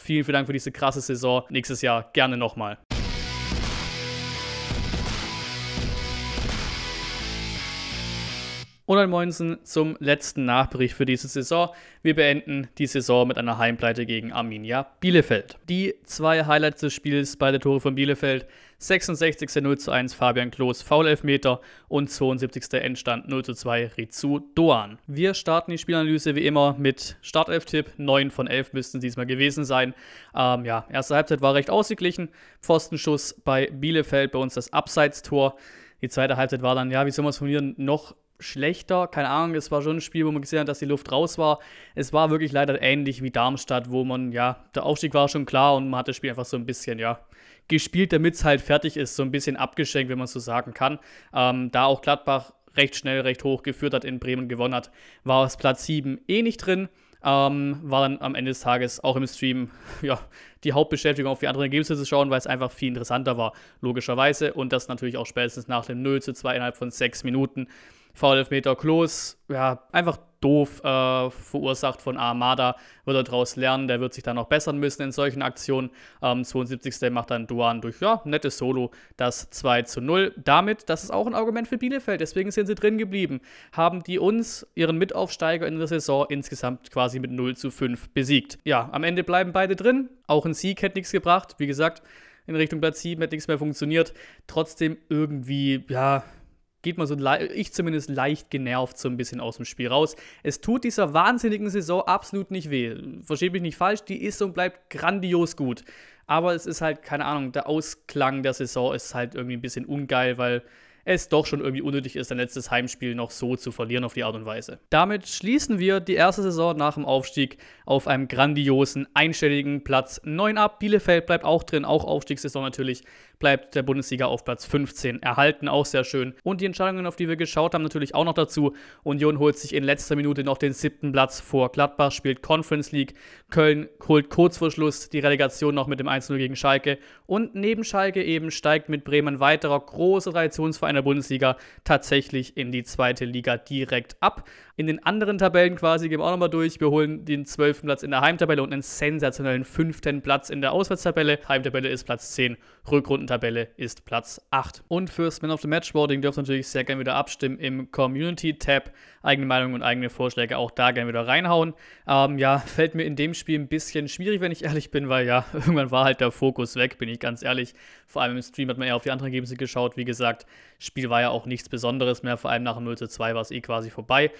Vielen, vielen Dank für diese krasse Saison. Nächstes Jahr gerne nochmal. Und dann Moinsen zum letzten Nachbericht für diese Saison. Wir beenden die Saison mit einer Heimpleite gegen Arminia Bielefeld. Die zwei Highlights des Spiels, beide Tore von Bielefeld. 66. 0 zu 1 Fabian Klos, foul und 72. Endstand 0 zu 2 Rizu Doan. Wir starten die Spielanalyse wie immer mit Startelf-Tipp. 9 von 11 müssten diesmal gewesen sein. Ähm, ja, erste Halbzeit war recht ausgeglichen. Pfostenschuss bei Bielefeld, bei uns das Abseitstor. Die zweite Halbzeit war dann, ja, wie soll man es formulieren, noch schlechter. Keine Ahnung, es war schon ein Spiel, wo man gesehen hat, dass die Luft raus war. Es war wirklich leider ähnlich wie Darmstadt, wo man, ja, der Aufstieg war schon klar und man hat das Spiel einfach so ein bisschen, ja, gespielt, damit es halt fertig ist, so ein bisschen abgeschenkt, wenn man so sagen kann. Ähm, da auch Gladbach recht schnell, recht hoch geführt hat, in Bremen gewonnen hat, war es Platz 7 eh nicht drin. Ähm, war dann am Ende des Tages auch im Stream ja, die Hauptbeschäftigung auf die anderen Ergebnisse zu schauen, weil es einfach viel interessanter war, logischerweise. Und das natürlich auch spätestens nach dem 0 zu 2 innerhalb von sechs Minuten. Foul-Elfmeter Klos, ja, einfach doof äh, verursacht von Armada, wird er daraus lernen, der wird sich dann noch bessern müssen in solchen Aktionen. Ähm, 72. macht dann Duan durch, ja, nettes Solo, das 2 zu 0. Damit, das ist auch ein Argument für Bielefeld, deswegen sind sie drin geblieben, haben die uns, ihren Mitaufsteiger in der Saison, insgesamt quasi mit 0 zu 5 besiegt. Ja, am Ende bleiben beide drin, auch ein Sieg hätte nichts gebracht, wie gesagt, in Richtung Platz 7 hätte nichts mehr funktioniert. Trotzdem irgendwie, ja, geht man so, ich zumindest leicht genervt so ein bisschen aus dem Spiel raus. Es tut dieser wahnsinnigen Saison absolut nicht weh. Versteht mich nicht falsch, die ist und bleibt grandios gut. Aber es ist halt, keine Ahnung, der Ausklang der Saison ist halt irgendwie ein bisschen ungeil, weil es doch schon irgendwie unnötig ist, ein letztes Heimspiel noch so zu verlieren auf die Art und Weise. Damit schließen wir die erste Saison nach dem Aufstieg auf einem grandiosen, einstelligen Platz 9 ab. Bielefeld bleibt auch drin, auch Aufstiegssaison natürlich bleibt der Bundesliga auf Platz 15 erhalten. Auch sehr schön. Und die Entscheidungen, auf die wir geschaut haben, natürlich auch noch dazu. Union holt sich in letzter Minute noch den siebten Platz vor Gladbach, spielt Conference League. Köln holt kurz vor Schluss die Relegation noch mit dem 1-0 gegen Schalke. Und neben Schalke eben steigt mit Bremen weiterer großer Traditionsverein der Bundesliga tatsächlich in die zweite Liga direkt ab. In den anderen Tabellen quasi gehen wir auch nochmal durch. Wir holen den 12. Platz in der Heimtabelle und einen sensationellen 5. Platz in der Auswärtstabelle. Heimtabelle ist Platz 10, Rückrunden Tabelle ist Platz 8. Und fürs Man of the Match Voting dürft ihr natürlich sehr gerne wieder abstimmen im Community-Tab. Eigene Meinungen und eigene Vorschläge auch da gerne wieder reinhauen. Ähm, ja, fällt mir in dem Spiel ein bisschen schwierig, wenn ich ehrlich bin, weil ja, irgendwann war halt der Fokus weg, bin ich ganz ehrlich. Vor allem im Stream hat man eher auf die anderen Ergebnisse geschaut. Wie gesagt, Spiel war ja auch nichts Besonderes mehr, vor allem nach dem 0 zu 2 war es eh quasi vorbei.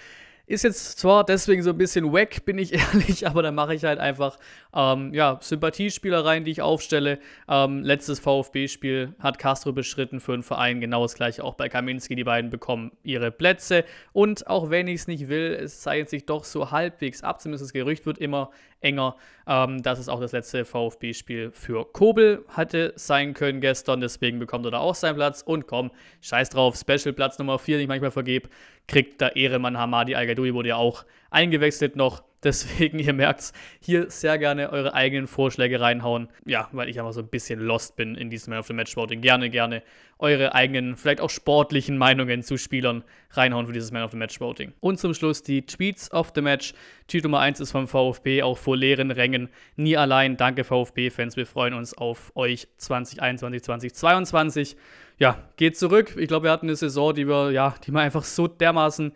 Ist jetzt zwar deswegen so ein bisschen wack, bin ich ehrlich, aber da mache ich halt einfach ähm, ja, Sympathiespieler rein, die ich aufstelle. Ähm, letztes VfB-Spiel hat Castro beschritten für den Verein, genau das gleiche auch bei Kaminski. Die beiden bekommen ihre Plätze. Und auch wenn ich es nicht will, es zeichnet sich doch so halbwegs ab, zumindest das Gerücht wird immer enger, ähm, dass es auch das letzte VfB-Spiel für Kobel hatte sein können gestern. Deswegen bekommt er da auch seinen Platz. Und komm, scheiß drauf, Special Platz Nummer 4, den ich manchmal vergebe kriegt da Ehrenmann Hamadi Al-Gadoui wurde ja auch eingewechselt noch. Deswegen, ihr merkt's, hier sehr gerne eure eigenen Vorschläge reinhauen. Ja, weil ich einfach so ein bisschen lost bin in diesem Man of the Match Voting. Gerne, gerne eure eigenen, vielleicht auch sportlichen Meinungen zu Spielern reinhauen für dieses Man of the Match Voting. Und zum Schluss die Tweets of the Match. Tweet Nummer 1 ist vom VfB, auch vor leeren Rängen. Nie allein. Danke, VfB-Fans. Wir freuen uns auf euch 2021, 2022. Ja, geht zurück. Ich glaube, wir hatten eine Saison, die wir, ja, die man einfach so dermaßen,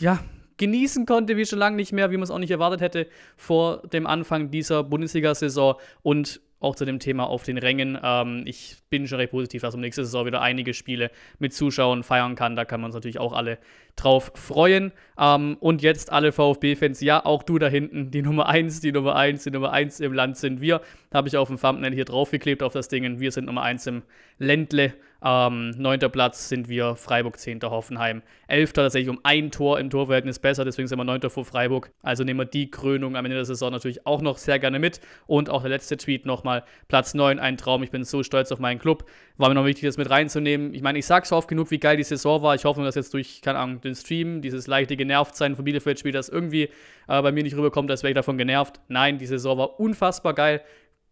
ja, genießen konnte, wie schon lange nicht mehr, wie man es auch nicht erwartet hätte vor dem Anfang dieser Bundesliga-Saison und auch zu dem Thema auf den Rängen. Ähm, ich bin schon recht positiv, dass man nächste Saison wieder einige Spiele mit Zuschauern feiern kann. Da kann man uns natürlich auch alle drauf freuen. Ähm, und jetzt alle VfB-Fans, ja, auch du da hinten, die Nummer 1, die Nummer 1, die Nummer 1 im Land sind wir. Habe ich auf dem Thumbnail hier draufgeklebt auf das Ding. Wir sind Nummer 1 im Ländle. Ähm, neunter Platz sind wir Freiburg, zehnter Hoffenheim. Elfter tatsächlich um ein Tor im Torverhältnis besser, deswegen sind wir neunter vor Freiburg. Also nehmen wir die Krönung am Ende der Saison natürlich auch noch sehr gerne mit. Und auch der letzte Tweet nochmal, Platz 9, ein Traum. Ich bin so stolz auf meinen Club. War mir noch wichtig, das mit reinzunehmen. Ich meine, ich sage es oft genug, wie geil die Saison war. Ich hoffe, dass jetzt durch, keine Ahnung, den Stream, dieses leichte Genervtsein von Bielefeld-Spiel, das irgendwie äh, bei mir nicht rüberkommt, als wäre ich davon genervt. Nein, die Saison war unfassbar geil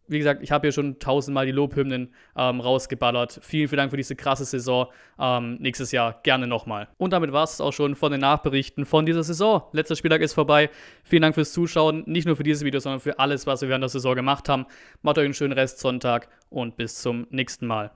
wie gesagt, ich habe hier schon tausendmal die Lobhymnen ähm, rausgeballert. Vielen, vielen Dank für diese krasse Saison. Ähm, nächstes Jahr gerne nochmal. Und damit war es auch schon von den Nachberichten von dieser Saison. Letzter Spieltag ist vorbei. Vielen Dank fürs Zuschauen. Nicht nur für dieses Video, sondern für alles, was wir während der Saison gemacht haben. Macht euch einen schönen Rest Sonntag und bis zum nächsten Mal.